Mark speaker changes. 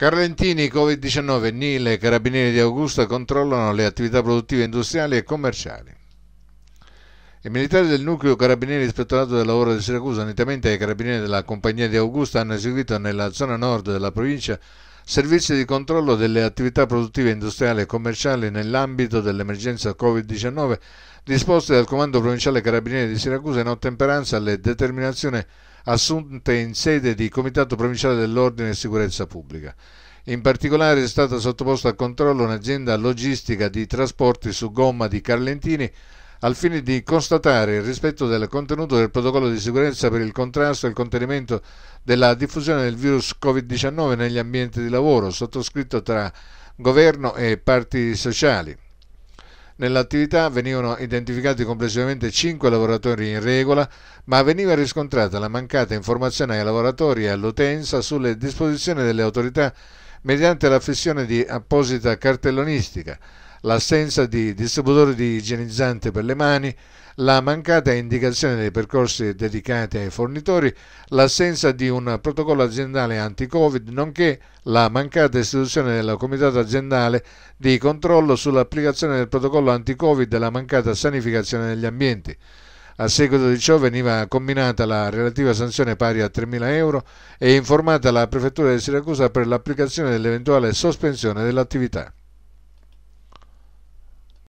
Speaker 1: Carlentini, Covid-19, Nile e Carabinieri di Augusta controllano le attività produttive industriali e commerciali. I militari del nucleo Carabinieri Ispettorato del Lavoro di Siracusa, unitamente ai carabinieri della Compagnia di Augusta, hanno eseguito nella zona nord della provincia servizi di controllo delle attività produttive industriali e commerciali nell'ambito dell'emergenza Covid-19 disposte dal Comando Provinciale Carabinieri di Siracusa in ottemperanza alle determinazioni assunte in sede di Comitato Provinciale dell'Ordine e Sicurezza Pubblica. In particolare è stata sottoposta a controllo un'azienda logistica di trasporti su gomma di Carlentini al fine di constatare il rispetto del contenuto del protocollo di sicurezza per il contrasto e il contenimento della diffusione del virus Covid-19 negli ambienti di lavoro, sottoscritto tra governo e parti sociali. Nell'attività venivano identificati complessivamente 5 lavoratori in regola, ma veniva riscontrata la mancata informazione ai lavoratori e all'utenza sulle disposizioni delle autorità mediante la fissione di apposita cartellonistica, l'assenza di distributori di igienizzante per le mani, la mancata indicazione dei percorsi dedicati ai fornitori, l'assenza di un protocollo aziendale anti-Covid, nonché la mancata istituzione del comitato aziendale di controllo sull'applicazione del protocollo anti-Covid e la mancata sanificazione degli ambienti. A seguito di ciò veniva combinata la relativa sanzione pari a 3.000 euro e informata la Prefettura di Siracusa per l'applicazione dell'eventuale sospensione dell'attività.